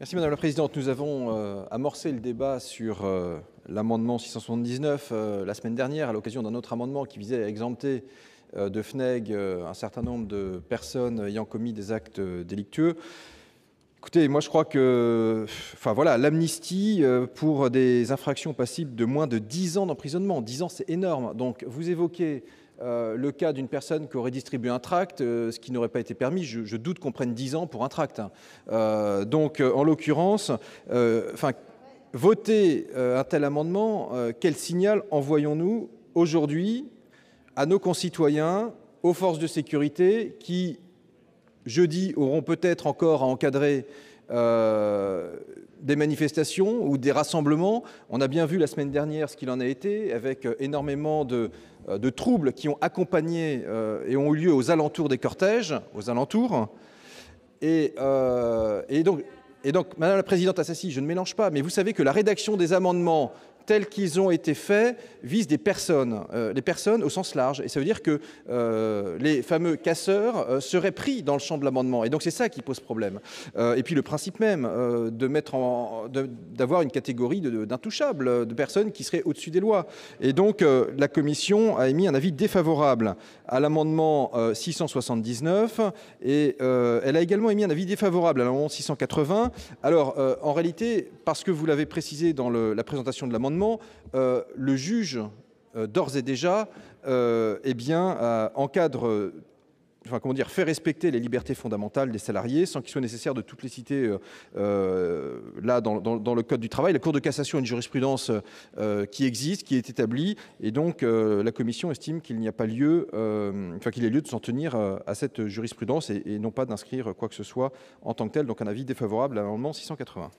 Merci Madame la Présidente. Nous avons euh, amorcé le débat sur euh, l'amendement 679 euh, la semaine dernière à l'occasion d'un autre amendement qui visait à exempter de FNEG un certain nombre de personnes ayant commis des actes délictueux. Écoutez, moi je crois que enfin voilà, l'amnistie pour des infractions passibles de moins de 10 ans d'emprisonnement, 10 ans c'est énorme. Donc vous évoquez euh, le cas d'une personne qui aurait distribué un tract, euh, ce qui n'aurait pas été permis, je, doute qu'on prenne 10 ans pour un tract. Hein. Euh, donc, en l'occurrence, enfin, voter un tel amendement, quel signal envoyons-nous aujourd'hui à nos concitoyens, aux forces de sécurité qui, jeudi, auront peut-être encore à encadrer des manifestations ou des rassemblements. On a bien vu la semaine dernière ce qu'il en a été, avec euh, énormément euh, de, troubles qui ont accompagné euh, et ont eu lieu aux alentours des cortèges, aux alentours. Et, donc, et donc, Madame la Présidente Assassi, je ne mélange pas, mais vous savez que la rédaction des amendements tels qu'ils ont été faits, visent des personnes, les euh, personnes au sens large. Et ça veut dire que euh, les fameux casseurs euh, seraient pris dans le champ de l'amendement. Et donc c'est ça qui pose problème. et puis le principe même de mettre d'avoir une catégorie d'intouchables, de, personnes qui seraient au-dessus des lois. Et donc la commission a émis un avis défavorable à l'amendement 679 et elle a également émis un avis défavorable à l'amendement 680. Alors en réalité, parce que vous l'avez précisé dans la présentation de l'amendement, euh, le juge euh, d'ores et déjà, euh, eh bien encadre enfin comment dire, fait respecter les libertés fondamentales des salariés sans qu'il soit nécessaire de toutes les citer là dans le code du travail, la Cour de cassation, a une jurisprudence qui existe, qui est établie et donc la Commission estime qu'il n'y a pas lieu, enfin qu'il y lieu de s'en tenir à cette jurisprudence et non pas d'inscrire quoi que ce soit en tant que tel, donc un avis défavorable à l'amendement 680.